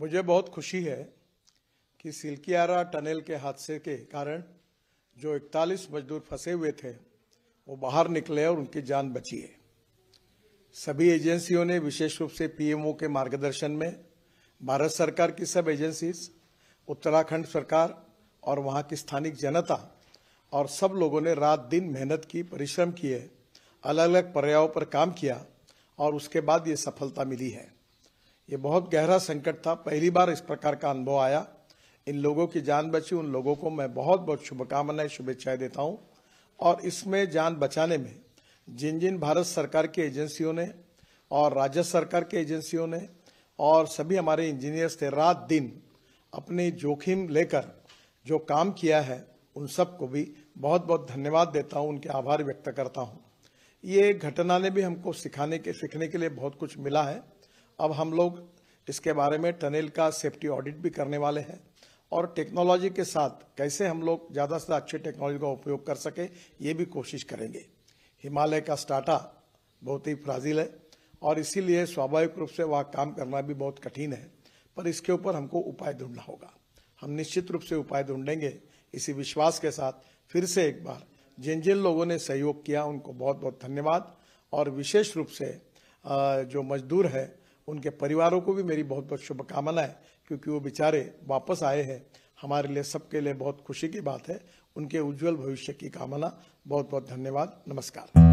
मुझे बहुत खुशी है कि सिल्कियारा टनल के हादसे के कारण जो 41 मजदूर फंसे हुए थे वो बाहर निकले और उनकी जान बची है सभी एजेंसियों ने विशेष रूप से पीएमओ के मार्गदर्शन में भारत सरकार की सब एजेंसीज उत्तराखंड सरकार और वहाँ की स्थानिक जनता और सब लोगों ने रात दिन मेहनत की परिश्रम किए अलग अलग पर्यायों पर काम किया और उसके बाद ये सफलता मिली है ये बहुत गहरा संकट था पहली बार इस प्रकार का अनुभव आया इन लोगों की जान बची उन लोगों को मैं बहुत बहुत शुभकामनाएं शुभेच्छाएं देता हूं और इसमें जान बचाने में जिन जिन भारत सरकार की एजेंसियों ने और राज्य सरकार की एजेंसियों ने और सभी हमारे इंजीनियर्स ने रात दिन अपने जोखिम लेकर जो काम किया है उन सबको भी बहुत बहुत धन्यवाद देता हूँ उनके आभार व्यक्त करता हूँ ये घटना ने भी हमको सिखाने के सीखने के लिए बहुत कुछ मिला है अब हम लोग इसके बारे में टनल का सेफ्टी ऑडिट भी करने वाले हैं और टेक्नोलॉजी के साथ कैसे हम लोग ज़्यादा से अच्छी टेक्नोलॉजी का उपयोग कर सके ये भी कोशिश करेंगे हिमालय का स्टाटा बहुत ही फ्राजिल है और इसीलिए स्वाभाविक रूप से वहाँ काम करना भी बहुत कठिन है पर इसके ऊपर हमको उपाय ढूंढना होगा हम निश्चित रूप से उपाय ढूंढेंगे इसी विश्वास के साथ फिर से एक बार जिन जिन लोगों ने सहयोग किया उनको बहुत बहुत धन्यवाद और विशेष रूप से जो मजदूर है उनके परिवारों को भी मेरी बहुत बहुत शुभकामनाएं क्योंकि वो बेचारे वापस आए हैं हमारे लिए सबके लिए बहुत खुशी की बात है उनके उज्जवल भविष्य की कामना बहुत बहुत धन्यवाद नमस्कार